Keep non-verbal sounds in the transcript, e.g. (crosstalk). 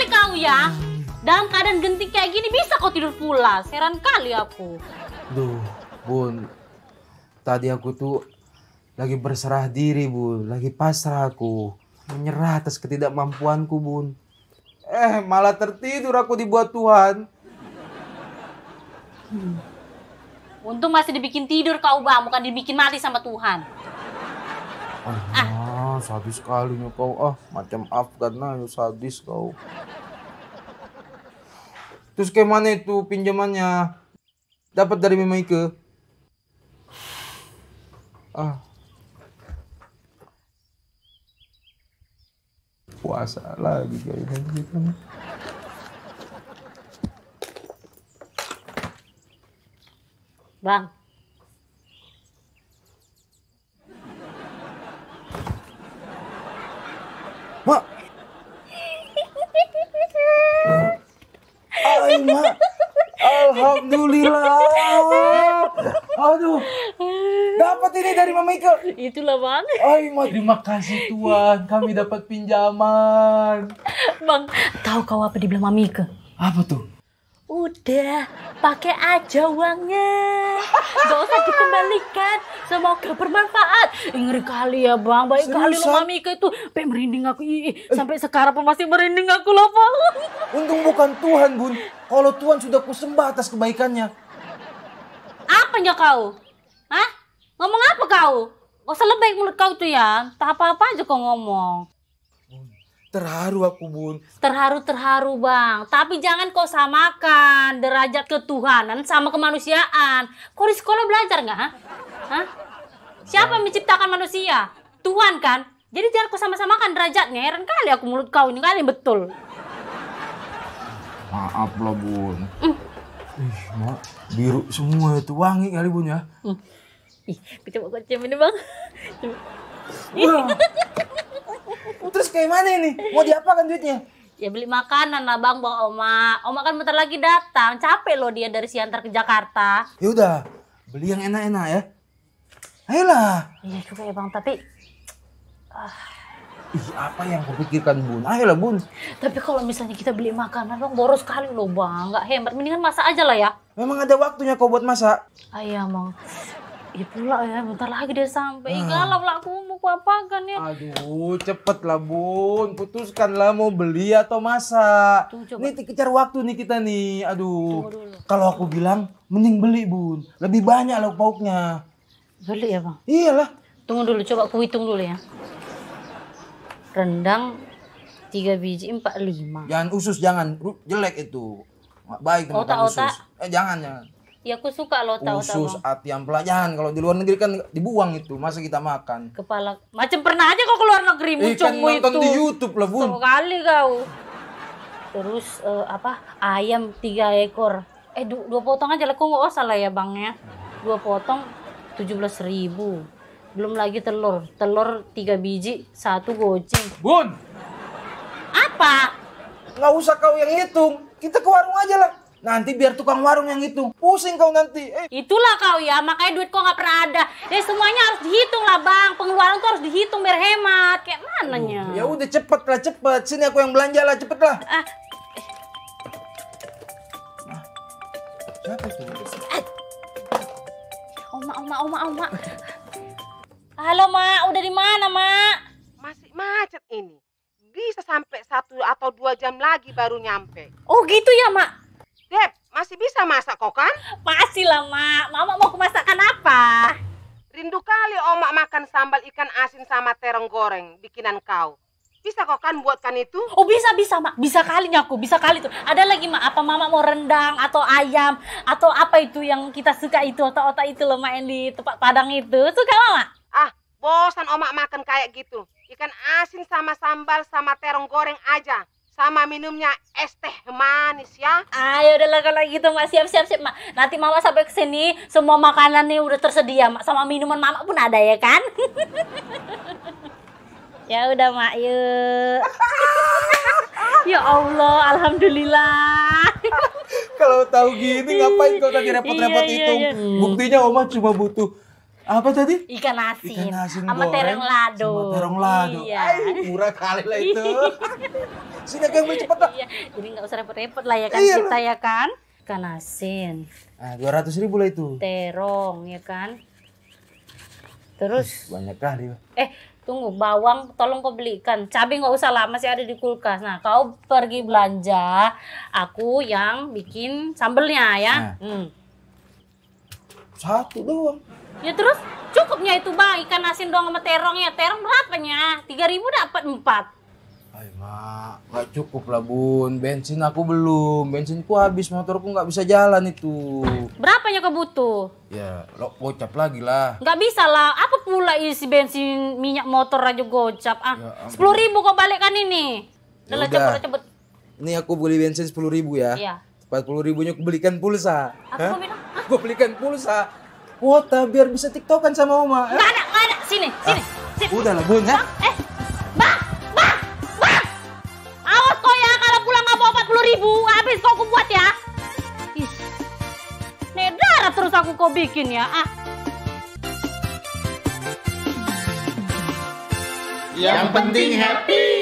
kali kau ya. Dalam keadaan genting kayak gini bisa kau tidur pulas. Heran kali aku. Duh, Bun. Tadi aku tuh lagi berserah diri, Bun. Lagi pasrah aku. Menyerah atas ketidakmampuanku, Bun. Eh, malah tertidur aku dibuat Tuhan. Hmm. Untung masih dibikin tidur kau, Bang. Bukan dibikin mati sama Tuhan. Ah, ah sadis sekali kau ah macam up karena lu sadis kau terus kayak mana itu pinjamannya dapat dari Memaike ah puasa lagi kayaknya gitu Bang, Mak. Ay, ma. Alhamdulillah. Aduh. Dapat ini dari Mama Ika. Itulah, Bang. Ay, ma, Terima kasih, Tuhan. Kami dapat pinjaman. Bang, tahu kau apa dibilang Mama Ika? Apa tuh? udah pakai aja uangnya gak usah dikembalikan semoga bermanfaat ngeri kali ya bang baik Seriusan? kali lo mami ke itu pe merinding aku Ih, sampai sekarang pun masih merinding aku loh bang untung bukan Tuhan bun kalau Tuhan sudah kusembah atas kebaikannya apanya kau Hah? ngomong apa kau Gak usah lebih mulut kau tuh ya tak apa-apa aja kau ngomong Terharu aku bun. Terharu terharu bang. Tapi jangan kau samakan derajat ketuhanan sama kemanusiaan. Kau di sekolah belajar nggak? Hah? Siapa yang menciptakan manusia? Tuhan kan. Jadi jangan kau sama-samakan derajatnya. Heran kali aku mulut kau ini kali betul. Maaf lah bun. Mm. Ih, mak, biru semua itu wangi kali bun ya. Mm. Ih, coba kau cium ini bang. Wah. (laughs) Terus kayak mana ini? Mau diapakan duitnya? Ya beli makanan lah bang, bang Oma. Oma kan bentar lagi datang. Capek loh dia dari Siantar ke Jakarta. Ya udah, beli yang enak-enak ya. Ayolah. Iya juga ya bang, tapi... Ah. Ih, apa yang kau pikirkan Bun? Ayolah Bun. Tapi kalau misalnya kita beli makanan, bang, boros sekali loh bang. Nggak hemat, mendingan masak aja lah ya. Memang ada waktunya kau buat masak. Ayah, iya, bang. Iya pula ya, bentar lagi dia sampai. Ah. Galau lah aku mau apa kan ya. Aduh, cepet lah bun. Putuskanlah mau beli atau masak. Tuh, Nih kejar waktu nih kita nih. Aduh, kalau aku bilang mending beli bun. Lebih banyak lauk pauknya. Beli ya bang? Iyalah. Tunggu dulu, coba aku hitung dulu ya. Rendang tiga biji empat lima. Jangan usus, jangan jelek itu. Baik otak, otak. usus. Eh jangan jangan. Ya aku suka loh tahu ati yang pelajaran kalau di luar negeri kan dibuang itu, masa kita makan. Kepala macam pernah aja kok keluar negeri muncungmu eh, kan nonton itu. di YouTube lah, Bun. kali kau. Terus uh, apa? Ayam tiga ekor. Eh du dua potong aja lah, kau nggak salah ya bang ya. Dua potong tujuh belas ribu. Belum lagi telur, telur tiga biji, satu goceng. Bun. Apa? Nggak usah kau yang hitung, kita ke warung aja lah Nanti biar tukang warung yang hitung. Pusing kau nanti. Eh. Itulah kau ya, makanya duit kau nggak pernah ada. Eh semuanya harus dihitung lah bang. Pengeluaran tuh harus dihitung biar hemat. Kayak mananya? Uh, ya udah cepet lah cepet. Sini aku yang belanja lah cepet lah. Ah. Nah, siapa itu? Eh. Oma, oma, oma, oma. Halo, Mak. Udah di mana, Mak? Masih macet ini. Bisa sampai satu atau dua jam lagi baru nyampe. Oh gitu ya, Mak? Dep, masih bisa masak kok kan? Masih lah, Mak. Mama mau masakan apa? Rindu kali Oma makan sambal ikan asin sama terong goreng bikinan kau. Bisa kok kan buatkan itu? Oh bisa bisa mak, bisa kali nyaku, bisa kali tuh. Ada lagi mak, apa mama mau rendang atau ayam atau apa itu yang kita suka itu otak-otak itu loh mak yang di tempat padang itu suka mama? Ah bosan omak makan kayak gitu. Ikan asin sama sambal sama terong goreng aja sama minumnya es teh manis ya. Ayo ah, ya udah lagi kalau gitu Mak siap siap siap Mak. Nanti Mama sampai ke sini semua makanan nih udah tersedia Mak sama minuman Mama pun ada ya kan? (laughs) ya udah Mak yuk. (laughs) ya Allah, alhamdulillah. kalau tahu gini ngapain kau tadi repot-repot iya, itu? Iya, iya. Buktinya Oma cuma butuh apa tadi? Ikan asin. Ikan asin sama goreng, terong lado. Sama terong lado. Iya. Ay, murah kali lah itu. Iya. (laughs) Sini kan beli cepet lah. Iya. Jadi nggak usah repot-repot lah ya kan iya kita lah. ya kan. Ikan asin. Ah, dua ratus ribu lah itu. Terong ya kan. Terus. Ih, banyak kali. Eh, tunggu bawang tolong kau belikan cabai nggak usah lah masih ada di kulkas nah kau pergi belanja aku yang bikin sambelnya ya nah. hmm. satu doang ya terus cukupnya itu bang ikan asin doang sama terong ya terong berapanya tiga ribu dapat empat Ayo mak, nggak cukup lah bun. Bensin aku belum, bensinku habis, motorku nggak bisa jalan itu. Berapanya kau butuh? Ya, lo gocap lagi lah. Nggak bisa lah, apa pula isi bensin minyak motor aja gocap ah? Ya sepuluh ya, ribu kau balikkan ini. Ya Lelah cepet cepet. Ini aku beli bensin sepuluh ribu ya. Iya. Empat puluh ribunya aku belikan pulsa. Apa kau bilang? Aku belikan pulsa kuota biar bisa tiktokan sama oma. Eh. Gak ada, gak ada. Sini, ah, sini. Ah, sini. Udah lah, Bun, ya. Eh, Bang, Bang, Bang. Awas kau ya kalau pulang nggak bawa 40 ribu, habis kau aku buat ya. Ih. Nih terus aku kau bikin ya. Ah. Yang penting happy.